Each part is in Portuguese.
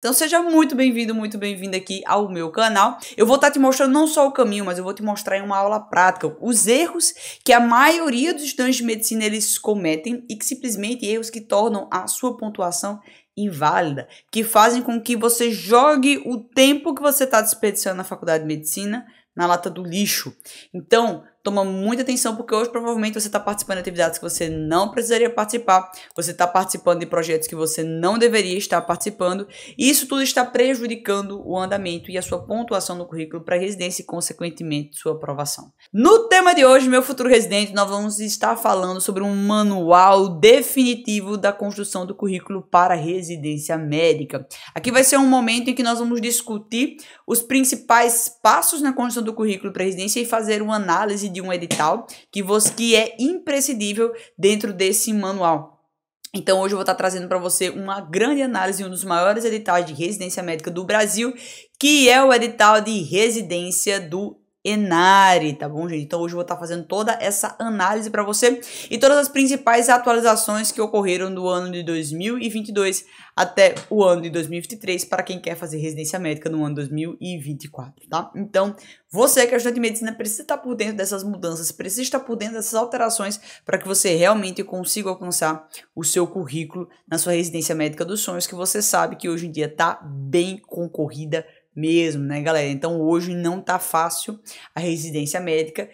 Então seja muito bem-vindo, muito bem vindo aqui ao meu canal. Eu vou estar tá te mostrando não só o caminho, mas eu vou te mostrar em uma aula prática os erros que a maioria dos estudantes de medicina eles cometem e que simplesmente erros que tornam a sua pontuação inválida, que fazem com que você jogue o tempo que você está desperdiçando na faculdade de medicina na lata do lixo. Então, toma muita atenção, porque hoje provavelmente você está participando de atividades que você não precisaria participar, você está participando de projetos que você não deveria estar participando, e isso tudo está prejudicando o andamento e a sua pontuação no currículo para residência e, consequentemente, sua aprovação. No tema de hoje, meu futuro residente, nós vamos estar falando sobre um manual definitivo da construção do currículo para residência médica. Aqui vai ser um momento em que nós vamos discutir os principais passos na construção do currículo para residência e fazer uma análise de um edital que, vos que é imprescindível dentro desse manual. Então hoje eu vou estar trazendo para você uma grande análise, um dos maiores editais de residência médica do Brasil, que é o edital de residência do Enari, tá bom, gente? Então hoje eu vou estar tá fazendo toda essa análise para você e todas as principais atualizações que ocorreram do ano de 2022 até o ano de 2023 para quem quer fazer residência médica no ano 2024, tá? Então, você que é estudante de medicina precisa estar tá por dentro dessas mudanças, precisa estar tá por dentro dessas alterações para que você realmente consiga alcançar o seu currículo na sua residência médica dos sonhos, que você sabe que hoje em dia tá bem concorrida mesmo, né, galera? Então hoje não tá fácil a residência médica.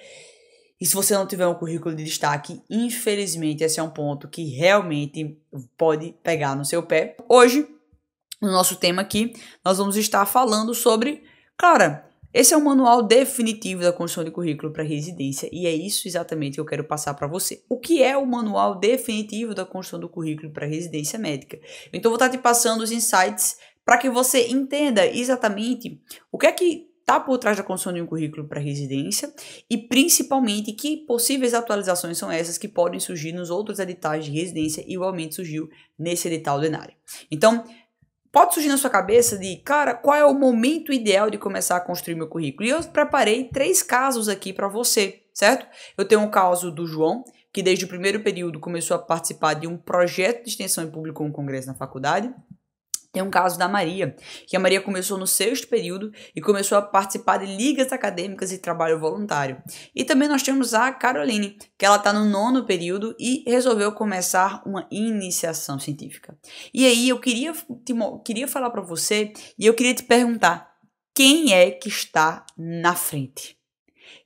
E se você não tiver um currículo de destaque, infelizmente esse é um ponto que realmente pode pegar no seu pé. Hoje, no nosso tema aqui, nós vamos estar falando sobre, cara, esse é o manual definitivo da construção de currículo para residência e é isso exatamente que eu quero passar para você. O que é o manual definitivo da construção do currículo para residência médica? Então vou estar te passando os insights para que você entenda exatamente o que é que está por trás da construção de um currículo para residência e principalmente que possíveis atualizações são essas que podem surgir nos outros editais de residência e igualmente surgiu nesse edital do Enari. Então, pode surgir na sua cabeça de, cara, qual é o momento ideal de começar a construir meu currículo? E eu preparei três casos aqui para você, certo? Eu tenho um caso do João, que desde o primeiro período começou a participar de um projeto de extensão em público um congresso na faculdade. Tem um caso da Maria, que a Maria começou no sexto período e começou a participar de ligas acadêmicas e trabalho voluntário. E também nós temos a Caroline, que ela está no nono período e resolveu começar uma iniciação científica. E aí eu queria, te, queria falar para você e eu queria te perguntar, quem é que está na frente?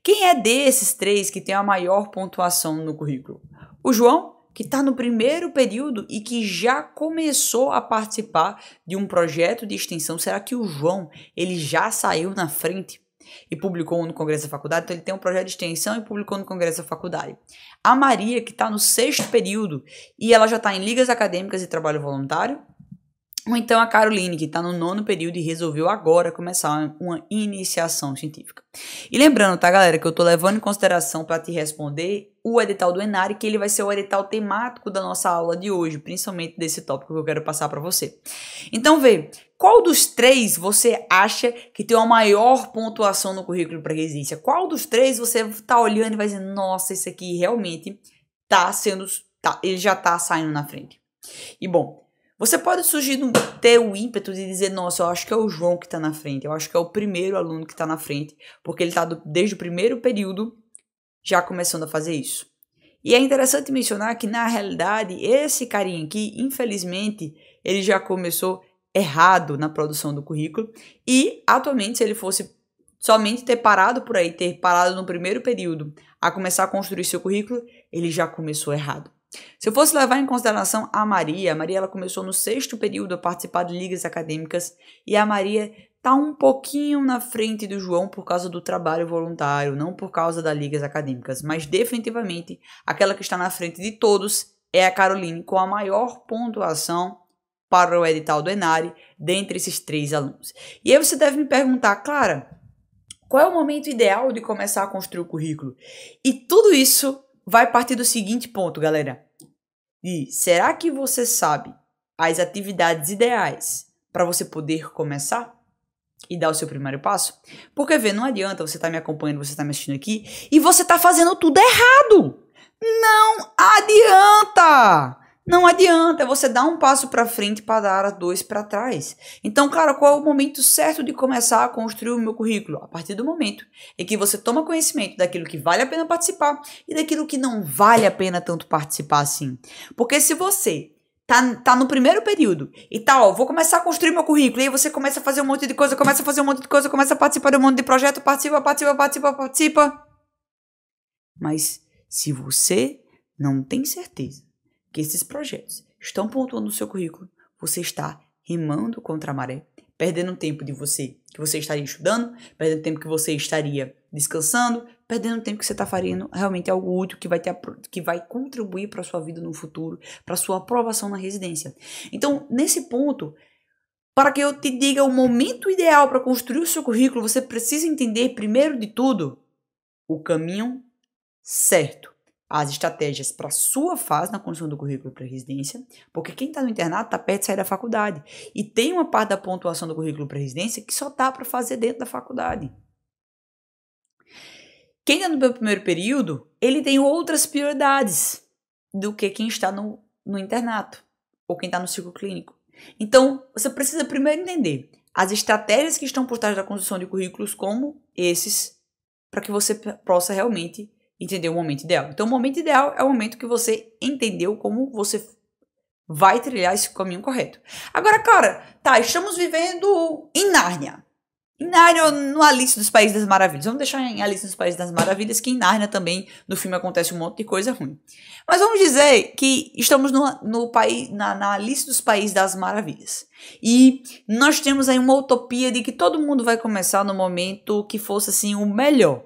Quem é desses três que tem a maior pontuação no currículo? O João, que está no primeiro período e que já começou a participar de um projeto de extensão. Será que o João ele já saiu na frente e publicou no Congresso da Faculdade? Então ele tem um projeto de extensão e publicou no Congresso da Faculdade. A Maria que está no sexto período e ela já está em ligas acadêmicas e trabalho voluntário. Ou então a Caroline, que está no nono período e resolveu agora começar uma iniciação científica. E lembrando, tá, galera, que eu estou levando em consideração para te responder o edital do Enare, que ele vai ser o edital temático da nossa aula de hoje, principalmente desse tópico que eu quero passar para você. Então, vê, qual dos três você acha que tem uma maior pontuação no currículo para residência? Qual dos três você está olhando e vai dizer, nossa, esse aqui realmente tá sendo. Tá, ele já está saindo na frente. E bom, você pode surgir, ter o ímpeto de dizer, nossa, eu acho que é o João que está na frente, eu acho que é o primeiro aluno que está na frente, porque ele está desde o primeiro período já começando a fazer isso. E é interessante mencionar que, na realidade, esse carinha aqui, infelizmente, ele já começou errado na produção do currículo e, atualmente, se ele fosse somente ter parado por aí, ter parado no primeiro período a começar a construir seu currículo, ele já começou errado. Se eu fosse levar em consideração a Maria, a Maria ela começou no sexto período a participar de ligas acadêmicas e a Maria tá um pouquinho na frente do João por causa do trabalho voluntário, não por causa das ligas acadêmicas, mas definitivamente aquela que está na frente de todos é a Caroline com a maior pontuação para o edital do Enare dentre esses três alunos. E aí você deve me perguntar, Clara, qual é o momento ideal de começar a construir o currículo? E tudo isso vai partir do seguinte ponto, galera. E será que você sabe as atividades ideais para você poder começar e dar o seu primeiro passo? Porque vê, não adianta você estar tá me acompanhando, você estar tá me assistindo aqui e você está fazendo tudo errado. Não adianta! Não adianta você dar um passo para frente para dar dois para trás. Então, cara, qual é o momento certo de começar a construir o meu currículo? A partir do momento em que você toma conhecimento daquilo que vale a pena participar e daquilo que não vale a pena tanto participar assim. Porque se você tá, tá no primeiro período e tal, tá, ó, vou começar a construir meu currículo. E aí você começa a fazer um monte de coisa, começa a fazer um monte de coisa, começa a participar de um monte de projeto, participa, participa, participa, participa. Mas se você não tem certeza que esses projetos estão pontuando no seu currículo, você está remando contra a maré, perdendo tempo de você que você estaria estudando, perdendo tempo que você estaria descansando, perdendo tempo que você está fazendo realmente algo útil que vai, ter, que vai contribuir para a sua vida no futuro, para a sua aprovação na residência. Então, nesse ponto, para que eu te diga o momento ideal para construir o seu currículo, você precisa entender, primeiro de tudo, o caminho certo as estratégias para sua fase na construção do currículo para residência, porque quem está no internato está perto de sair da faculdade. E tem uma parte da pontuação do currículo para residência que só tá para fazer dentro da faculdade. Quem está no primeiro período, ele tem outras prioridades do que quem está no, no internato ou quem está no ciclo clínico. Então, você precisa primeiro entender as estratégias que estão por trás da construção de currículos como esses, para que você possa realmente entender o momento ideal. Então, o momento ideal é o momento que você entendeu como você vai trilhar esse caminho correto. Agora, cara, tá, estamos vivendo em Nárnia. Em Nárnia, no Alice dos Países das Maravilhas. Vamos deixar em Alice dos Países das Maravilhas, que em Nárnia também, no filme, acontece um monte de coisa ruim. Mas vamos dizer que estamos no, no país, na, na Alice dos Países das Maravilhas. E nós temos aí uma utopia de que todo mundo vai começar no momento que fosse, assim, o melhor.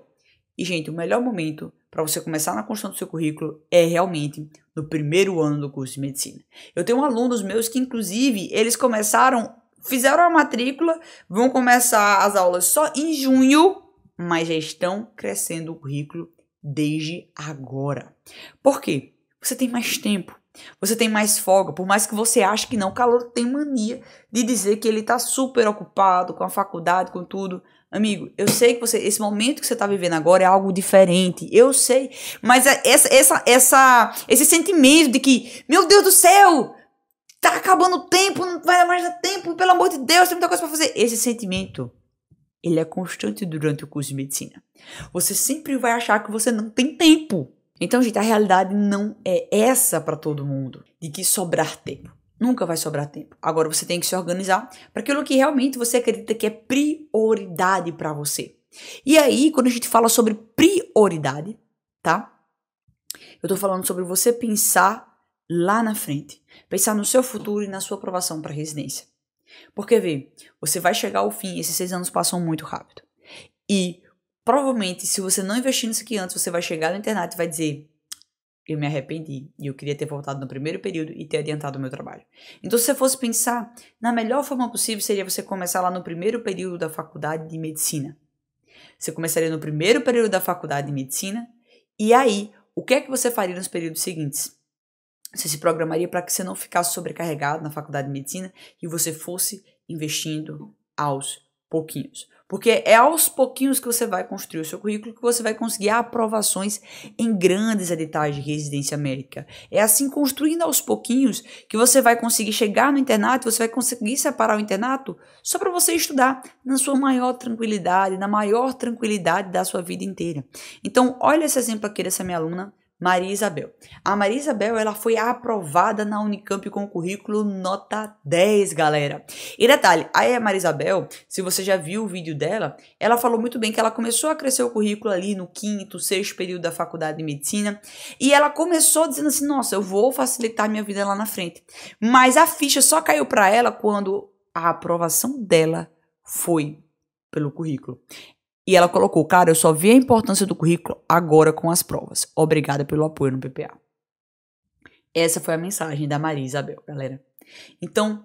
E, gente, o melhor momento para você começar na construção do seu currículo é realmente no primeiro ano do curso de medicina. Eu tenho alunos meus que, inclusive, eles começaram, fizeram a matrícula, vão começar as aulas só em junho, mas já estão crescendo o currículo desde agora. Por quê? Você tem mais tempo. Você tem mais folga, por mais que você ache que não, o calor tem mania de dizer que ele está super ocupado com a faculdade, com tudo, Amigo, eu sei que você, esse momento que você está vivendo agora é algo diferente. Eu sei, mas é, essa, essa, essa, esse sentimento de que, meu Deus do céu, tá acabando o tempo, não vai dar mais dar tempo, pelo amor de Deus, tem muita coisa para fazer. Esse sentimento, ele é constante durante o curso de medicina. Você sempre vai achar que você não tem tempo. Então, gente, a realidade não é essa para todo mundo, de que sobrar tempo. Nunca vai sobrar tempo. Agora você tem que se organizar para aquilo que realmente você acredita que é prioridade para você. E aí, quando a gente fala sobre prioridade, tá? Eu tô falando sobre você pensar lá na frente, pensar no seu futuro e na sua aprovação para residência. Porque vê, você vai chegar ao fim, esses seis anos passam muito rápido. E provavelmente, se você não investir nisso aqui antes, você vai chegar no internato e vai dizer: eu me arrependi e eu queria ter voltado no primeiro período e ter adiantado o meu trabalho. Então, se você fosse pensar, na melhor forma possível seria você começar lá no primeiro período da faculdade de medicina. Você começaria no primeiro período da faculdade de medicina e aí, o que é que você faria nos períodos seguintes? Você se programaria para que você não ficasse sobrecarregado na faculdade de medicina e você fosse investindo aos pouquinhos. Porque é aos pouquinhos que você vai construir o seu currículo que você vai conseguir aprovações em grandes editais de residência médica. É assim, construindo aos pouquinhos, que você vai conseguir chegar no internato, você vai conseguir separar o internato só para você estudar na sua maior tranquilidade, na maior tranquilidade da sua vida inteira. Então, olha esse exemplo aqui dessa minha aluna Maria Isabel. A Maria Isabel, ela foi aprovada na Unicamp com currículo nota 10, galera. E detalhe, aí a Maria Isabel, se você já viu o vídeo dela, ela falou muito bem que ela começou a crescer o currículo ali no quinto, sexto período da faculdade de medicina, e ela começou dizendo assim: "Nossa, eu vou facilitar minha vida lá na frente". Mas a ficha só caiu para ela quando a aprovação dela foi pelo currículo. E ela colocou, cara, eu só vi a importância do currículo agora com as provas. Obrigada pelo apoio no PPA. Essa foi a mensagem da Maria Isabel, galera. Então,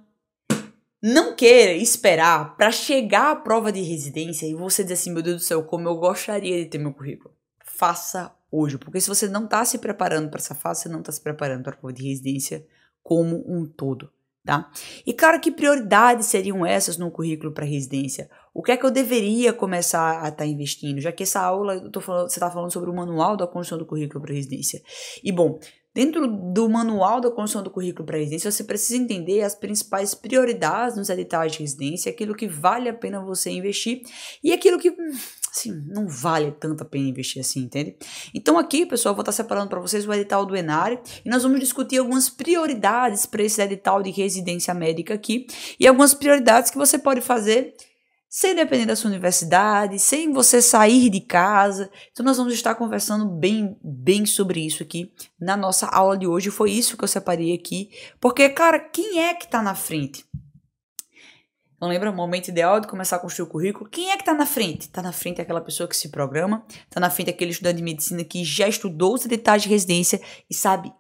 não queira esperar para chegar à prova de residência e você dizer assim, meu Deus do céu, como eu gostaria de ter meu currículo. Faça hoje, porque se você não está se preparando para essa fase, você não está se preparando para a prova de residência como um todo, tá? E claro que prioridades seriam essas no currículo para residência? O que é que eu deveria começar a estar tá investindo? Já que essa aula eu tô falando, você está falando sobre o manual da construção do currículo para residência. E bom, Dentro do manual da construção do currículo para residência, você precisa entender as principais prioridades nos editais de residência, aquilo que vale a pena você investir e aquilo que hum, assim, não vale tanto a pena investir assim, entende? Então aqui, pessoal, eu vou estar tá separando para vocês o edital do Enare e nós vamos discutir algumas prioridades para esse edital de residência médica aqui e algumas prioridades que você pode fazer sem depender da sua universidade, sem você sair de casa. Então nós vamos estar conversando bem, bem sobre isso aqui na nossa aula de hoje. Foi isso que eu separei aqui, porque cara, quem é que está na frente? Não lembra o momento ideal de começar a construir o currículo? Quem é que está na frente? Está na frente aquela pessoa que se programa, está na frente aquele estudante de medicina que já estudou os detalhes de residência e sabe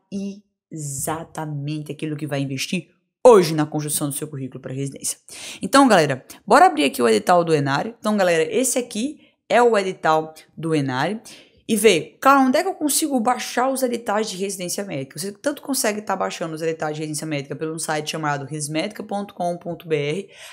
exatamente aquilo que vai investir hoje na construção do seu currículo para residência. Então, galera, bora abrir aqui o edital do Enare. Então, galera, esse aqui é o edital do Enare e ver, cara, onde é que eu consigo baixar os editais de residência médica? Você tanto consegue estar tá baixando os editais de residência médica pelo site chamado resmedica.com.br,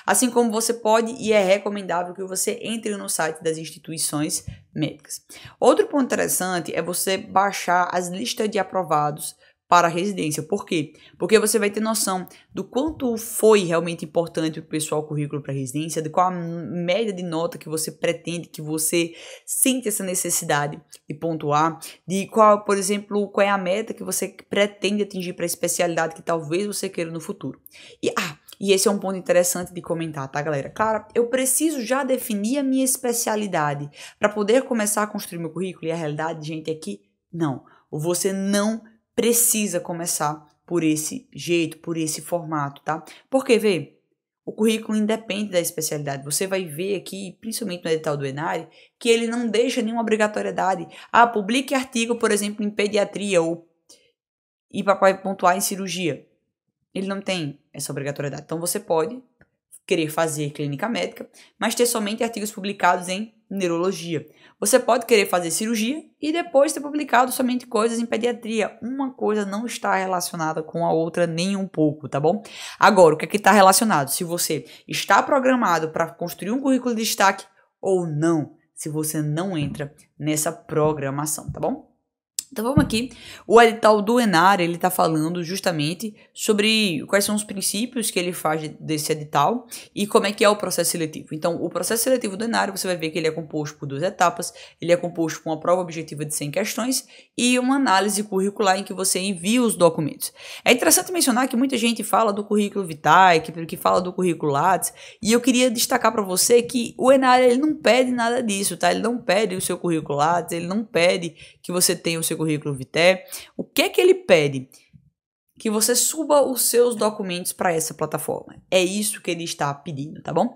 assim como você pode e é recomendável que você entre no site das instituições médicas. Outro ponto interessante é você baixar as listas de aprovados para a residência. Por quê? Porque você vai ter noção do quanto foi realmente importante o pessoal currículo para a residência, de qual a média de nota que você pretende, que você sente essa necessidade de pontuar, de qual, por exemplo, qual é a meta que você pretende atingir para a especialidade que talvez você queira no futuro. E ah, e esse é um ponto interessante de comentar, tá, galera? Cara, eu preciso já definir a minha especialidade para poder começar a construir meu currículo. E a realidade, gente, é que não. Você não precisa começar por esse jeito, por esse formato, tá? Porque, vê, o currículo independe da especialidade. Você vai ver aqui, principalmente no edital do Enare, que ele não deixa nenhuma obrigatoriedade. Ah, publique artigo, por exemplo, em pediatria ou e papai pontuar em cirurgia. Ele não tem essa obrigatoriedade. Então você pode querer fazer clínica médica, mas ter somente artigos publicados em neurologia. Você pode querer fazer cirurgia e depois ter publicado somente coisas em pediatria. Uma coisa não está relacionada com a outra nem um pouco, tá bom? Agora, o que é que está relacionado? Se você está programado para construir um currículo de destaque ou não, se você não entra nessa programação, tá bom? Então vamos aqui. O edital do Enar, ele está falando justamente sobre quais são os princípios que ele faz desse edital e como é que é o processo seletivo. Então, o processo seletivo do Enar, você vai ver que ele é composto por duas etapas. Ele é composto por uma prova objetiva de 100 questões e uma análise curricular em que você envia os documentos. É interessante mencionar que muita gente fala do currículo Vitae, que, que fala do currículo Lattes, e eu queria destacar para você que o Enar, ele não pede nada disso, tá? Ele não pede o seu currículo Lattes, ele não pede que você tenha o seu currículo Vitae, o que é que ele pede? Que você suba os seus documentos para essa plataforma. É isso que ele está pedindo, tá bom?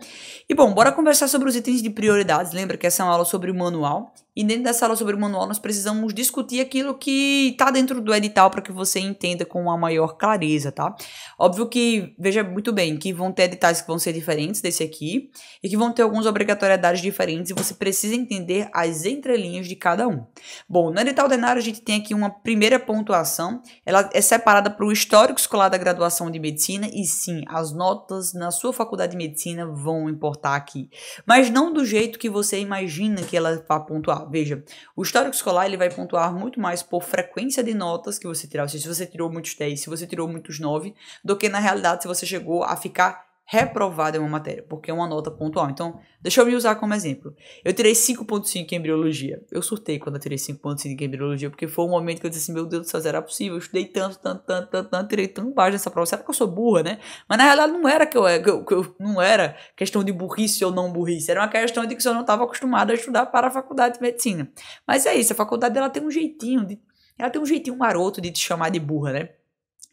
E bom, bora conversar sobre os itens de prioridades. Lembra que essa é uma aula sobre o manual e dentro dessa aula sobre o manual, nós precisamos discutir aquilo que está dentro do edital para que você entenda com a maior clareza, tá? Óbvio que, veja muito bem, que vão ter editais que vão ser diferentes desse aqui e que vão ter algumas obrigatoriedades diferentes e você precisa entender as entrelinhas de cada um. Bom, no edital denário, a gente tem aqui uma primeira pontuação, ela é separada para o histórico escolar da graduação de medicina e sim, as notas na sua faculdade de medicina vão importar aqui, mas não do jeito que você imagina que ela vai pontuar veja, o histórico escolar ele vai pontuar muito mais por frequência de notas que você tirar, ou seja, se você tirou muitos 10, se você tirou muitos 9, do que na realidade se você chegou a ficar reprovado em uma matéria, porque é uma nota pontual. Então, deixa eu me usar como exemplo. Eu tirei 5.5 em embriologia. Eu surtei quando eu tirei 5.5 em embriologia, porque foi um momento que eu disse assim, meu Deus do céu, era é possível? Eu estudei tanto, tanto, tanto, tanto, tanto tirei tão baixo nessa prova. Será que eu sou burra, né? Mas na realidade não era que eu, que eu, que eu não era questão de burrice ou não burrice, era uma questão de que eu não estava acostumado a estudar para a faculdade de medicina. Mas é isso, a faculdade ela tem um jeitinho de ela tem um jeitinho maroto de te chamar de burra, né?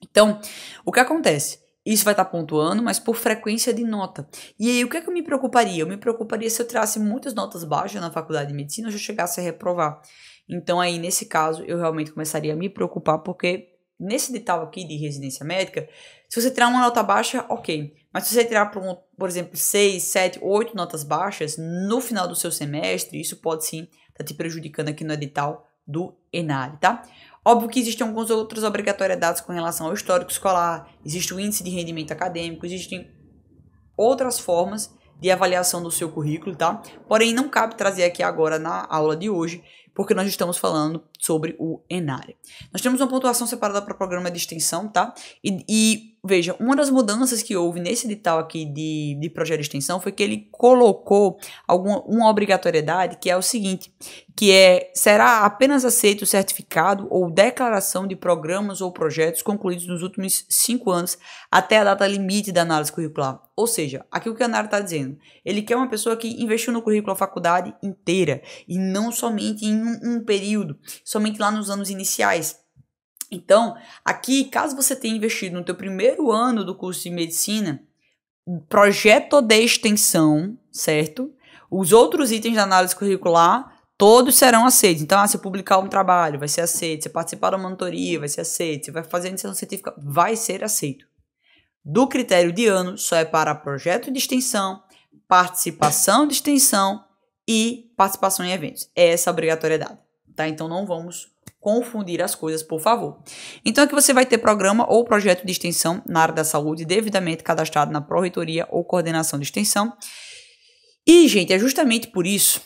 Então, o que acontece? Isso vai estar pontuando, mas por frequência de nota. E aí, o que é que eu me preocuparia? Eu me preocuparia se eu tirasse muitas notas baixas na faculdade de medicina ou eu chegasse a reprovar. Então, aí, nesse caso, eu realmente começaria a me preocupar, porque nesse edital aqui de residência médica, se você tirar uma nota baixa, ok. Mas se você tirar, por, um, por exemplo, 6, 7, 8 notas baixas no final do seu semestre, isso pode sim estar tá te prejudicando aqui no edital do Enare, tá? Óbvio que existem algumas outras obrigatoriedades com relação ao histórico escolar, existe o índice de rendimento acadêmico, existem outras formas de avaliação do seu currículo, tá? Porém, não cabe trazer aqui agora na aula de hoje, porque nós estamos falando sobre o Enare. Nós temos uma pontuação separada para o programa de extensão, tá? E, e, veja, uma das mudanças que houve nesse edital aqui de, de projeto de extensão foi que ele colocou alguma, uma obrigatoriedade que é o seguinte, que é, será apenas aceito certificado ou declaração de programas ou projetos concluídos nos últimos cinco anos até a data limite da análise curricular. Ou seja, aquilo que o Enare está dizendo, ele quer uma pessoa que investiu no currículo a faculdade inteira e não somente em um, um período somente lá nos anos iniciais. Então, aqui, caso você tenha investido no teu primeiro ano do curso de medicina, projeto de extensão, certo? Os outros itens da análise curricular, todos serão aceitos. Então, ah, se eu publicar um trabalho, vai ser aceito. Se participar da monitoria, vai ser aceito. Se vai fazer a iniciação científica, vai ser aceito. Do critério de ano, só é para projeto de extensão, participação de extensão e participação em eventos. Essa é essa obrigatoriedade tá? Então não vamos confundir as coisas, por favor. Então aqui você vai ter programa ou projeto de extensão na área da saúde devidamente cadastrado na Pró-Reitoria ou Coordenação de Extensão. E, gente, é justamente por isso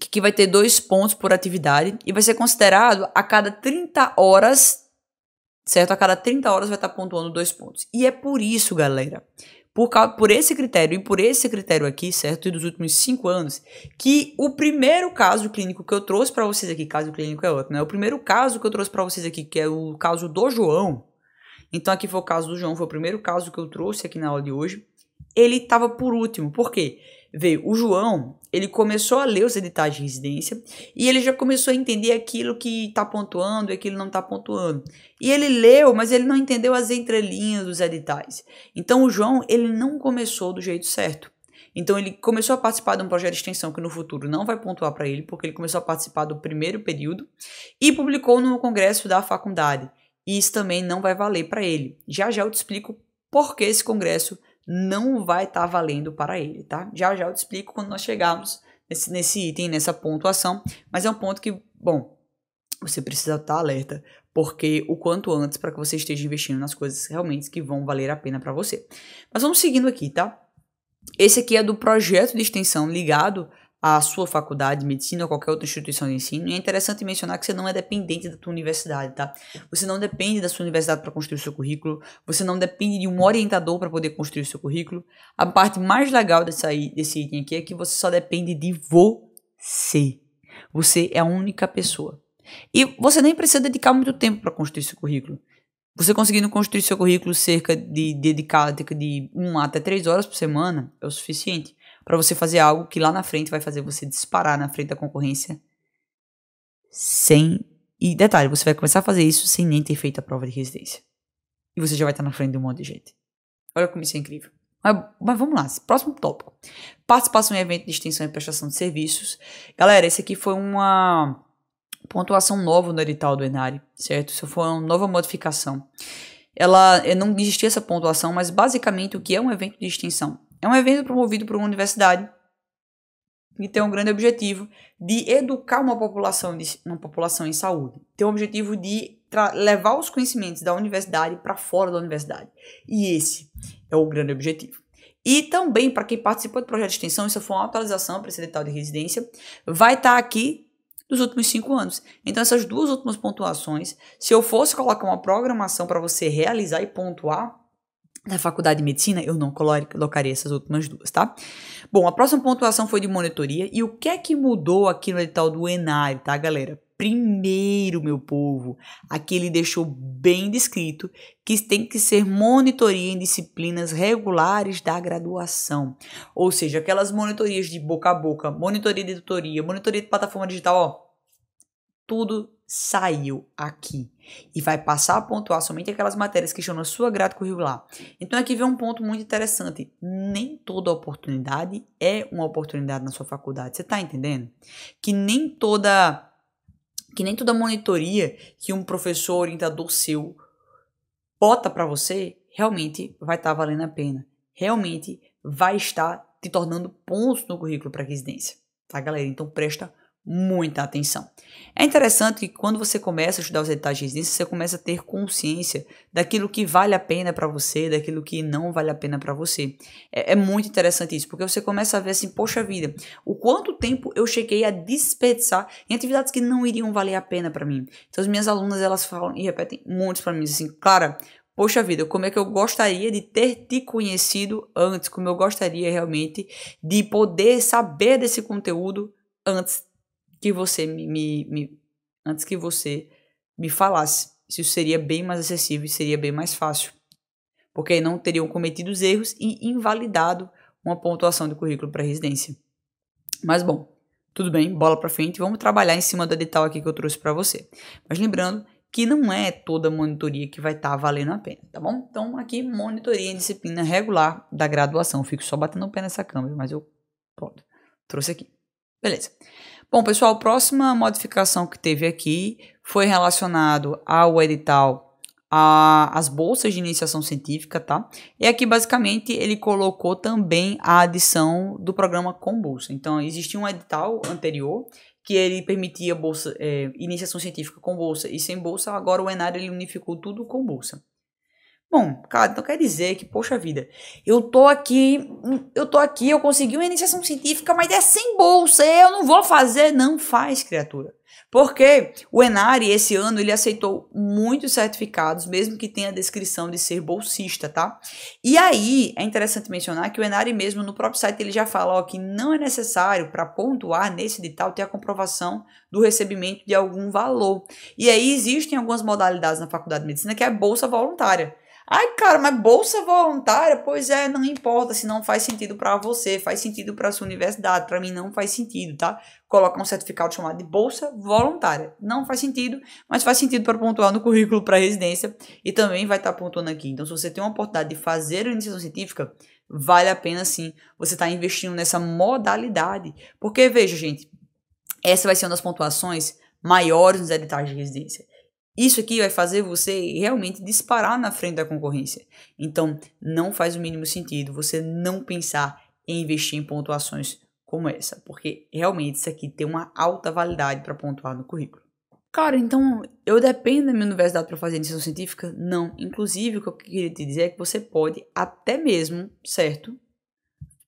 que, que vai ter dois pontos por atividade e vai ser considerado a cada 30 horas, certo? A cada 30 horas vai estar pontuando dois pontos. E é por isso, galera, por, por esse critério e por esse critério aqui, certo? E dos últimos cinco anos, que o primeiro caso clínico que eu trouxe para vocês aqui, caso clínico é outro, né? O primeiro caso que eu trouxe para vocês aqui, que é o caso do João. Então aqui foi o caso do João, foi o primeiro caso que eu trouxe aqui na aula de hoje. Ele estava por último. Por quê? Veio o João, ele começou a ler os editais de residência e ele já começou a entender aquilo que está pontuando e aquilo não está pontuando. E ele leu, mas ele não entendeu as entrelinhas dos editais. Então o João, ele não começou do jeito certo. Então ele começou a participar de um projeto de extensão que no futuro não vai pontuar para ele, porque ele começou a participar do primeiro período e publicou no congresso da faculdade. E isso também não vai valer para ele. Já já eu te explico por que esse congresso não vai estar tá valendo para ele, tá? Já já eu te explico quando nós chegarmos nesse, nesse item, nessa pontuação, mas é um ponto que, bom, você precisa estar tá alerta, porque o quanto antes para que você esteja investindo nas coisas realmente que vão valer a pena para você. Mas vamos seguindo aqui, tá? Esse aqui é do projeto de extensão ligado a sua faculdade de medicina ou qualquer outra instituição de ensino. E é interessante mencionar que você não é dependente da sua universidade, tá? Você não depende da sua universidade para construir o seu currículo, você não depende de um orientador para poder construir o seu currículo. A parte mais legal aí desse item aqui é que você só depende de você. Você é a única pessoa. E você nem precisa dedicar muito tempo para construir seu currículo. Você conseguindo construir seu currículo cerca de dedicar cerca de 1 até 3 horas por semana é o suficiente para você fazer algo que lá na frente vai fazer você disparar na frente da concorrência sem. E detalhe, você vai começar a fazer isso sem nem ter feito a prova de residência. E você já vai estar na frente de um monte de gente. Olha como isso é incrível. Mas, mas vamos lá, próximo tópico. Participação em evento de extensão e prestação de serviços. Galera, esse aqui foi uma pontuação nova no edital do Enari, certo? Isso foi uma nova modificação. Ela não existia essa pontuação, mas basicamente o que é um evento de extensão? É um evento promovido por uma universidade que tem um grande objetivo de educar uma população, de, uma população em saúde. Tem o um objetivo de levar os conhecimentos da universidade para fora da universidade. E esse é o grande objetivo. E também, para quem participou do projeto de extensão, isso foi uma atualização para esse edital de residência, vai estar tá aqui dos últimos cinco anos. Então, essas duas últimas pontuações, se eu fosse colocar uma programação para você realizar e pontuar, da faculdade de medicina, eu não colocaria essas últimas duas, tá? Bom, a próxima pontuação foi de monitoria. E o que é que mudou aqui no edital do Enari, tá, galera? Primeiro, meu povo, aqui ele deixou bem descrito que tem que ser monitoria em disciplinas regulares da graduação. Ou seja, aquelas monitorias de boca a boca, monitoria de editoria, monitoria de plataforma digital, ó, tudo saiu aqui e vai passar a pontuar somente aquelas matérias que estão na sua grade curricular. Então aqui vem um ponto muito interessante. Nem toda oportunidade é uma oportunidade na sua faculdade. Você está entendendo? Que nem toda que nem toda monitoria que um professor orientador seu bota para você realmente vai estar tá valendo a pena. Realmente vai estar te tornando pontos no currículo para residência. Tá, galera? Então presta muita atenção. É interessante que quando você começa a estudar os editais de residência, você começa a ter consciência daquilo que vale a pena para você, daquilo que não vale a pena para você. É, é, muito interessante isso, porque você começa a ver assim, poxa vida, o quanto tempo eu cheguei a desperdiçar em atividades que não iriam valer a pena para mim. Então as minhas alunas, elas falam e repetem muitos para mim assim, Clara, Poxa vida, como é que eu gostaria de ter te conhecido antes, como eu gostaria realmente de poder saber desse conteúdo antes que você me, me, antes que você me falasse, isso seria bem mais acessível e seria bem mais fácil, porque não teriam cometido os erros e invalidado uma pontuação de currículo para residência. Mas bom, tudo bem, bola para frente, vamos trabalhar em cima do edital aqui que eu trouxe para você. Mas lembrando que não é toda monitoria que vai estar tá valendo a pena, tá bom? Então aqui monitoria em disciplina regular da graduação, eu fico só batendo o pé nessa câmera, mas eu pronto, trouxe aqui. Beleza. Bom, pessoal, a próxima modificação que teve aqui foi relacionado ao edital a, as bolsas de iniciação científica, tá? E aqui basicamente ele colocou também a adição do programa com bolsa. Então existia um edital anterior que ele permitia bolsa, é, iniciação científica com bolsa e sem bolsa. Agora o Enar ele unificou tudo com bolsa. Bom, cara, então quer dizer que, poxa vida, eu tô aqui, eu tô aqui, eu consegui uma iniciação científica, mas é sem bolsa, eu não vou fazer. Não faz, criatura. Porque o Enari, esse ano, ele aceitou muitos certificados, mesmo que tenha a descrição de ser bolsista, tá? E aí, é interessante mencionar que o Enari mesmo, no próprio site, ele já fala que não é necessário, para pontuar nesse edital, ter a comprovação do recebimento de algum valor. E aí, existem algumas modalidades na Faculdade de Medicina que é bolsa voluntária. Ai, cara, mas bolsa voluntária? Pois é, não importa se não faz sentido para você, faz sentido para sua universidade. Para mim não faz sentido, tá? Colocar um certificado chamado de bolsa voluntária. Não faz sentido, mas faz sentido para pontuar no currículo para residência e também vai estar tá pontuando aqui. Então, se você tem uma oportunidade de fazer a iniciação científica, vale a pena sim você estar tá investindo nessa modalidade. Porque veja, gente, essa vai ser uma das pontuações maiores nos editais de residência. Isso aqui vai fazer você realmente disparar na frente da concorrência. Então, não faz o mínimo sentido você não pensar em investir em pontuações como essa, porque realmente isso aqui tem uma alta validade para pontuar no currículo. Cara, então eu dependo da minha universidade para fazer iniciação científica? Não. Inclusive, o que eu queria te dizer é que você pode até mesmo, certo?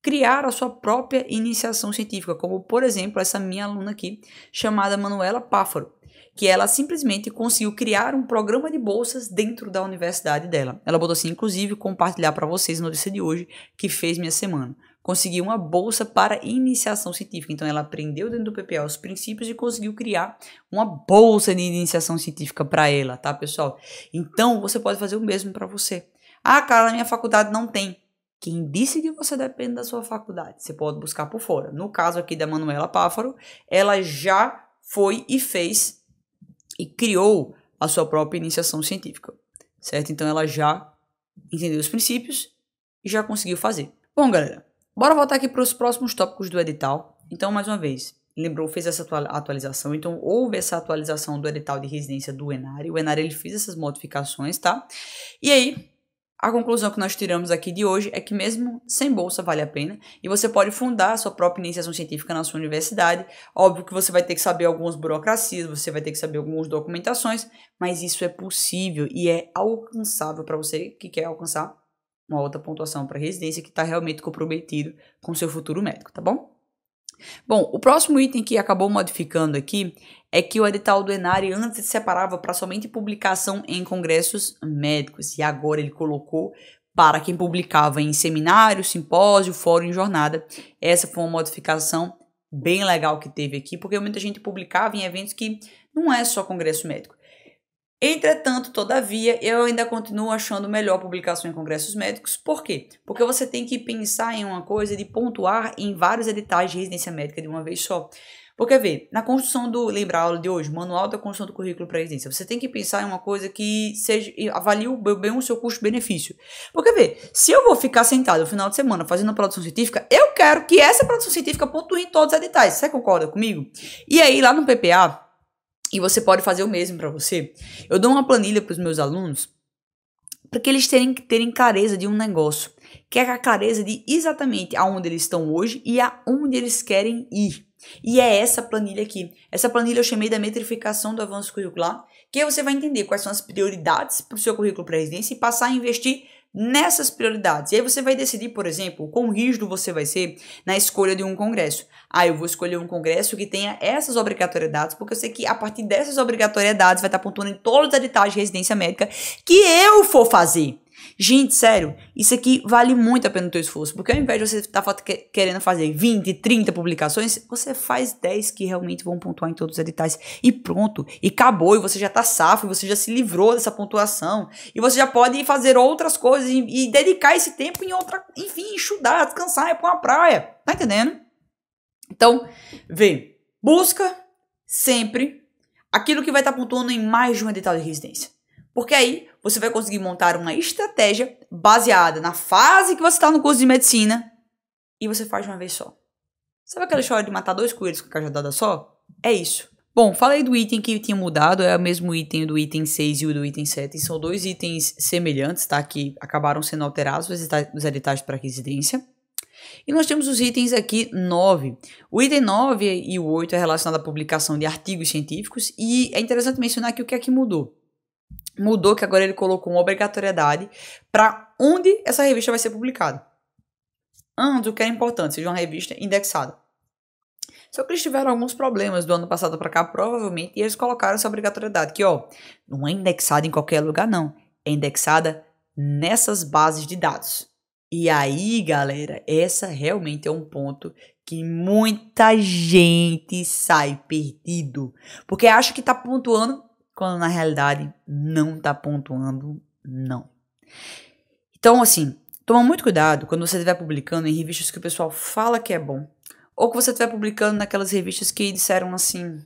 Criar a sua própria iniciação científica, como por exemplo essa minha aluna aqui, chamada Manuela Páfaro que ela simplesmente conseguiu criar um programa de bolsas dentro da universidade dela. Ela botou assim, inclusive, compartilhar para vocês a notícia de hoje que fez minha semana. Conseguiu uma bolsa para iniciação científica. Então, ela aprendeu dentro do PPA os princípios e conseguiu criar uma bolsa de iniciação científica para ela, tá, pessoal? Então, você pode fazer o mesmo para você. Ah, cara, na minha faculdade não tem. Quem disse que você depende da sua faculdade? Você pode buscar por fora. No caso aqui da Manuela Páfaro, ela já foi e fez e criou a sua própria iniciação científica, certo? Então ela já entendeu os princípios e já conseguiu fazer. Bom, galera, bora voltar aqui para os próximos tópicos do edital. Então, mais uma vez, lembrou, fez essa atualização, então houve essa atualização do edital de residência do Enari. O Enari ele fez essas modificações, tá? E aí, a conclusão que nós tiramos aqui de hoje é que mesmo sem bolsa vale a pena e você pode fundar a sua própria iniciação científica na sua universidade. Óbvio que você vai ter que saber algumas burocracias, você vai ter que saber algumas documentações, mas isso é possível e é alcançável para você que quer alcançar uma outra pontuação para residência que está realmente comprometido com seu futuro médico, tá bom? Bom, o próximo item que acabou modificando aqui é que o edital do Enari antes separava para somente publicação em congressos médicos e agora ele colocou para quem publicava em seminário, simpósio, fórum e jornada. Essa foi uma modificação bem legal que teve aqui, porque muita gente publicava em eventos que não é só congresso médico. Entretanto, todavia, eu ainda continuo achando melhor publicação em congressos médicos. Por quê? Porque você tem que pensar em uma coisa de pontuar em vários editais de residência médica de uma vez só. Porque, vê, na construção do, lembra a aula de hoje, manual da construção do currículo para residência, você tem que pensar em uma coisa que seja, avalie bem o seu custo-benefício. Porque, vê, se eu vou ficar sentado no final de semana fazendo produção científica, eu quero que essa produção científica pontue em todos os editais. Você concorda comigo? E aí, lá no PPA, e você pode fazer o mesmo para você. Eu dou uma planilha para os meus alunos para que eles terem, terem clareza de um negócio, que é a clareza de exatamente aonde eles estão hoje e aonde eles querem ir. E é essa planilha aqui. Essa planilha eu chamei da metrificação do avanço curricular, que aí você vai entender quais são as prioridades para o seu currículo para residência e passar a investir nessas prioridades. E aí você vai decidir, por exemplo, quão rígido você vai ser na escolha de um congresso. Ah, eu vou escolher um congresso que tenha essas obrigatoriedades, porque eu sei que a partir dessas obrigatoriedades vai estar pontuando em todos os editais de residência médica que eu for fazer. Gente, sério, isso aqui vale muito a pena o teu esforço, porque ao invés de você tá estar querendo fazer 20, 30 publicações, você faz 10 que realmente vão pontuar em todos os editais e pronto, e acabou, e você já tá safo, e você já se livrou dessa pontuação, e você já pode fazer outras coisas e, e dedicar esse tempo em outra, enfim, estudar, descansar, ir pra uma praia, tá entendendo? Então, vê, busca sempre aquilo que vai estar tá pontuando em mais de um edital de residência. Porque aí você vai conseguir montar uma estratégia baseada na fase que você está no curso de medicina e você faz de uma vez só. Sabe aquela história de matar dois coelhos com a cajadada só? É isso. Bom, falei do item que tinha mudado, é o mesmo item do item 6 e o do item 7. São dois itens semelhantes, tá? Que acabaram sendo alterados, os editais para residência. E nós temos os itens aqui 9. O item 9 e o 8 é relacionado à publicação de artigos científicos e é interessante mencionar que o que é que mudou mudou que agora ele colocou uma obrigatoriedade para onde essa revista vai ser publicada. Antes, o que era importante, seja uma revista indexada. Só que eles tiveram alguns problemas do ano passado para cá, provavelmente, e eles colocaram essa obrigatoriedade, que ó, não é indexada em qualquer lugar, não. É indexada nessas bases de dados. E aí, galera, essa realmente é um ponto que muita gente sai perdido, porque acha que está pontuando quando na realidade não está pontuando, não. Então, assim, toma muito cuidado quando você estiver publicando em revistas que o pessoal fala que é bom, ou que você estiver publicando naquelas revistas que disseram assim,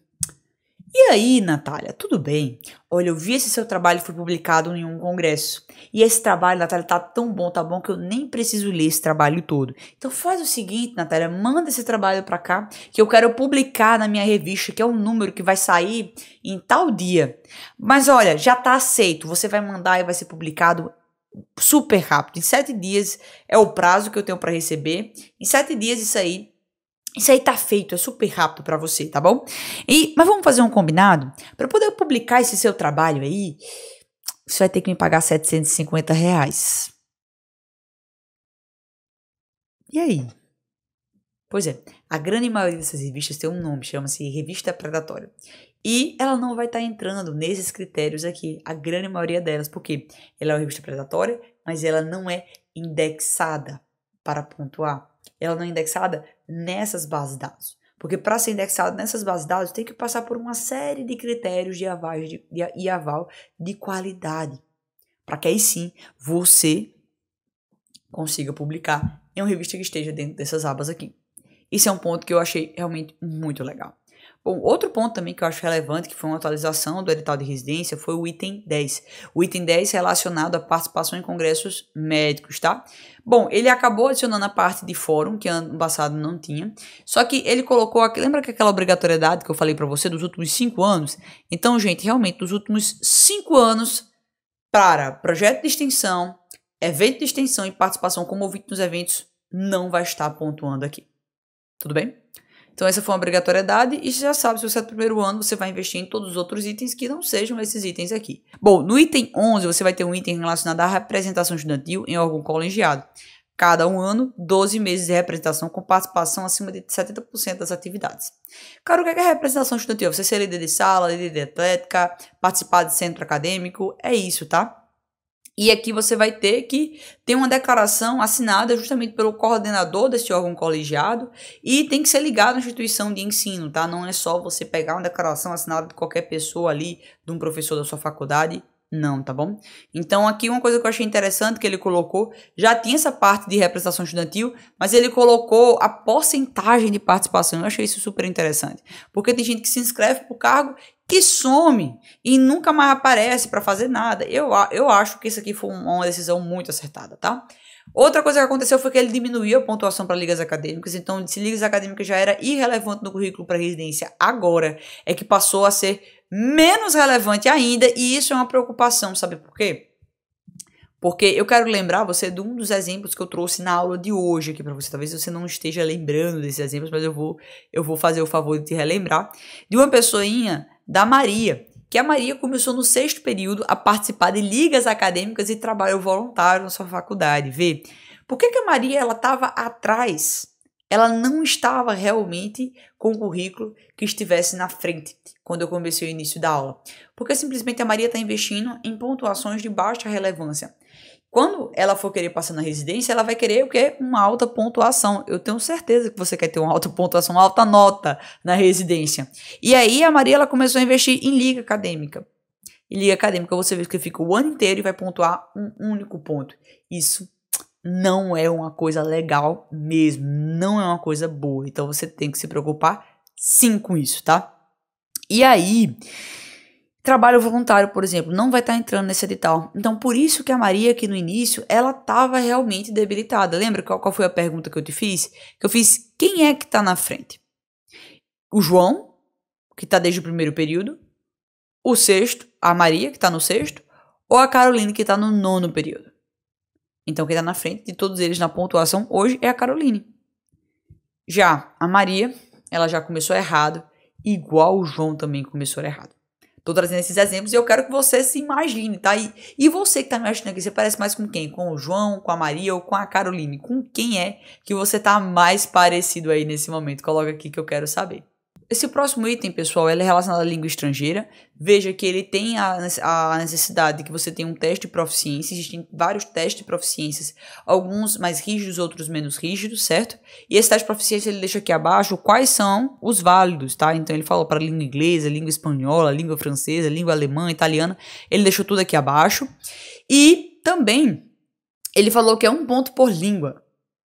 e aí, Natália, tudo bem? Olha, eu vi esse seu trabalho foi publicado em um congresso. E esse trabalho, Natália, tá tão bom, tá bom que eu nem preciso ler esse trabalho todo. Então faz o seguinte, Natália, manda esse trabalho para cá que eu quero publicar na minha revista, que é um número que vai sair em tal dia. Mas olha, já tá aceito, você vai mandar e vai ser publicado super rápido. Em sete dias é o prazo que eu tenho para receber. Em sete dias isso aí isso aí tá feito, é super rápido para você, tá bom? E, mas vamos fazer um combinado? Para poder publicar esse seu trabalho aí, você vai ter que me pagar 750 reais. E aí? Pois é, a grande maioria dessas revistas tem um nome, chama-se Revista Predatória. E ela não vai estar tá entrando nesses critérios aqui, a grande maioria delas, porque ela é uma revista predatória, mas ela não é indexada para pontuar. Ela não é indexada nessas bases de dados. Porque para ser indexado nessas bases de dados, tem que passar por uma série de critérios de aval de, de, aval de qualidade. Para que aí sim você consiga publicar em uma revista que esteja dentro dessas abas aqui. Isso é um ponto que eu achei realmente muito legal. Bom, outro ponto também que eu acho relevante, que foi uma atualização do edital de residência, foi o item 10. O item 10 relacionado à participação em congressos médicos, tá? Bom, ele acabou adicionando a parte de fórum, que ano passado não tinha, só que ele colocou, lembra que aquela obrigatoriedade que eu falei para você dos últimos 5 anos? Então, gente, realmente, dos últimos 5 anos, para projeto de extensão, evento de extensão e participação como ouvinte nos eventos, não vai estar pontuando aqui. Tudo bem? Então, essa foi uma obrigatoriedade e já sabe, se você é do primeiro ano, você vai investir em todos os outros itens que não sejam esses itens aqui. Bom, no item 11, você vai ter um item relacionado à representação estudantil em órgão colegiado. Cada um ano, 12 meses de representação com participação acima de 70% das atividades. Cara, o é que é representação estudantil? Você ser líder de sala, líder de atlética, participar de centro acadêmico, é isso, tá? E aqui você vai ter que ter uma declaração assinada justamente pelo coordenador desse órgão colegiado e tem que ser ligado à instituição de ensino, tá? Não é só você pegar uma declaração assinada de qualquer pessoa ali, de um professor da sua faculdade, não, tá bom? Então aqui uma coisa que eu achei interessante que ele colocou, já tinha essa parte de representação estudantil, mas ele colocou a porcentagem de participação. Eu achei isso super interessante, porque tem gente que se inscreve pro cargo que some e nunca mais aparece para fazer nada. Eu, eu acho que isso aqui foi uma decisão muito acertada, tá? Outra coisa que aconteceu foi que ele diminuiu a pontuação para ligas acadêmicas, então se ligas acadêmicas já era irrelevante no currículo para residência, agora é que passou a ser menos relevante ainda, e isso é uma preocupação, sabe por quê? Porque eu quero lembrar você de um dos exemplos que eu trouxe na aula de hoje aqui para você. Talvez você não esteja lembrando desses exemplos, mas eu vou, eu vou fazer o favor de te relembrar. De uma pessoinha da Maria, que a Maria começou no sexto período a participar de ligas acadêmicas e trabalho voluntário na sua faculdade. Vê, por que, que a Maria ela estava atrás? Ela não estava realmente com o currículo que estivesse na frente quando eu comecei o início da aula. Porque simplesmente a Maria está investindo em pontuações de baixa relevância. Quando ela for querer passar na residência, ela vai querer o quê? Uma alta pontuação. Eu tenho certeza que você quer ter uma alta pontuação, uma alta nota na residência. E aí a Maria ela começou a investir em liga acadêmica. Em liga acadêmica você vê que fica o ano inteiro e vai pontuar um único ponto. Isso não é uma coisa legal mesmo, não é uma coisa boa. Então você tem que se preocupar sim com isso, tá? E aí, Trabalho voluntário, por exemplo, não vai estar tá entrando nesse edital. Então, por isso que a Maria, aqui no início, ela estava realmente debilitada. Lembra qual, qual foi a pergunta que eu te fiz? Que eu fiz, quem é que está na frente? O João, que está desde o primeiro período. O sexto, a Maria, que está no sexto. Ou a Caroline, que está no nono período. Então, quem está na frente de todos eles na pontuação hoje é a Caroline. Já a Maria, ela já começou errado, igual o João também começou errado. Estou trazendo esses exemplos e eu quero que você se imagine, tá? E, e você que está achando aqui, você parece mais com quem? Com o João, com a Maria ou com a Caroline? Com quem é que você está mais parecido aí nesse momento? Coloca aqui que eu quero saber. Esse próximo item, pessoal, é relacionado à língua estrangeira. Veja que ele tem a, necessidade que você tenha um teste de proficiência. Existem vários testes de proficiências, alguns mais rígidos, outros menos rígidos, certo? E esse teste de proficiência ele deixa aqui abaixo quais são os válidos, tá? Então ele falou para língua inglesa, língua espanhola, língua francesa, língua alemã, italiana. Ele deixou tudo aqui abaixo. E também ele falou que é um ponto por língua.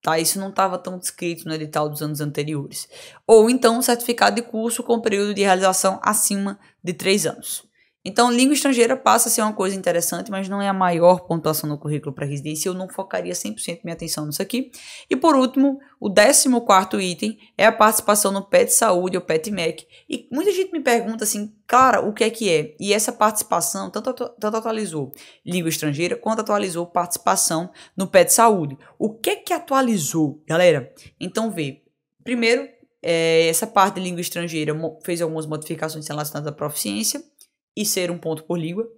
Tá? Isso não estava tão descrito no né, edital dos anos anteriores. Ou então um certificado de curso com período de realização acima de 3 anos. Então, língua estrangeira passa a ser uma coisa interessante, mas não é a maior pontuação no currículo para residência. Eu não focaria 100% minha atenção nisso aqui. E por último, o 14 item é a participação no PET Saúde ou PET MEC. E muita gente me pergunta assim, cara, o que é que é? E essa participação tanto, tanto atualizou língua estrangeira quanto atualizou participação no PET Saúde. O que é que atualizou, galera? Então, vê. Primeiro, é, essa parte de língua estrangeira fez algumas modificações relacionadas à proficiência e ser um ponto por língua.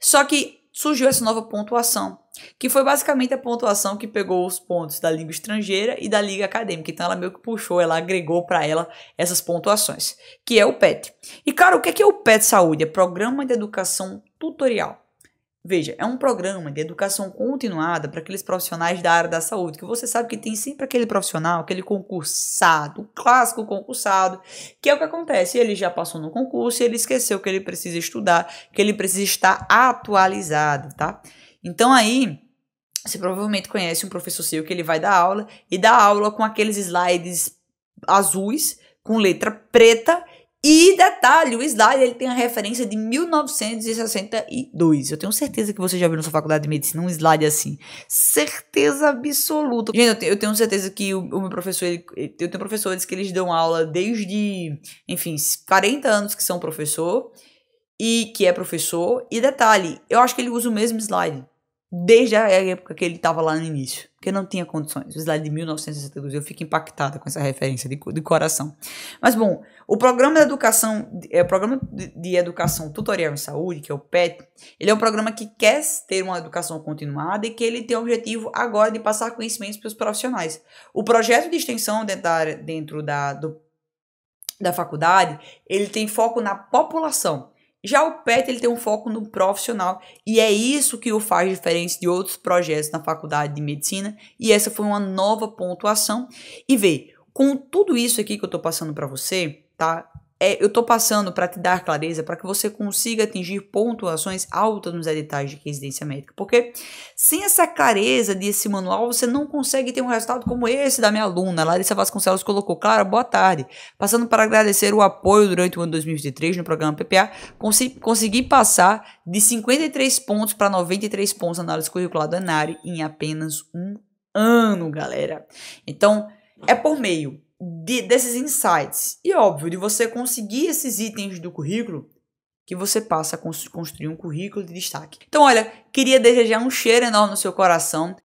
Só que surgiu essa nova pontuação, que foi basicamente a pontuação que pegou os pontos da língua estrangeira e da língua acadêmica. Então ela meio que puxou, ela agregou para ela essas pontuações, que é o PET. E cara, o que é, que é o PET Saúde? É Programa de Educação Tutorial. Veja, é um programa de educação continuada para aqueles profissionais da área da saúde, que você sabe que tem sempre aquele profissional, aquele concursado, clássico concursado, que é o que acontece. Ele já passou no concurso e ele esqueceu que ele precisa estudar, que ele precisa estar atualizado, tá? Então aí, você provavelmente conhece um professor seu que ele vai dar aula e dá aula com aqueles slides azuis com letra preta e detalhe, o slide ele tem a referência de 1962. Eu tenho certeza que você já viu na sua faculdade de medicina um slide assim. Certeza absoluta. Gente, eu tenho certeza que o, o meu professor, ele, eu tenho professores que eles dão aula desde, enfim, 40 anos que são professor e que é professor. E detalhe, eu acho que ele usa o mesmo slide desde a época que ele estava lá no início, porque não tinha condições. Desde slide de 1962, eu fico impactada com essa referência de, de coração. Mas bom, o programa de educação, é, o programa de educação tutorial em saúde, que é o PET, ele é um programa que quer ter uma educação continuada e que ele tem o objetivo agora de passar conhecimentos para os profissionais. O projeto de extensão dentro da, dentro da do, da faculdade, ele tem foco na população. Já o PET ele tem um foco no profissional e é isso que o faz diferente de outros projetos na faculdade de medicina e essa foi uma nova pontuação e vê com tudo isso aqui que eu estou passando para você, tá? é, eu estou passando para te dar clareza para que você consiga atingir pontuações altas nos editais de residência médica. Porque sem essa clareza desse manual, você não consegue ter um resultado como esse da minha aluna. Larissa Vasconcelos colocou, Clara, boa tarde. Passando para agradecer o apoio durante o ano 2023 no programa PPA, consegui passar de 53 pontos para 93 pontos na análise curricular do Enari em apenas um ano, galera. Então, é por meio de, desses insights. E óbvio, de você conseguir esses itens do currículo, que você passa a construir um currículo de destaque. Então, olha, queria desejar um cheiro enorme no seu coração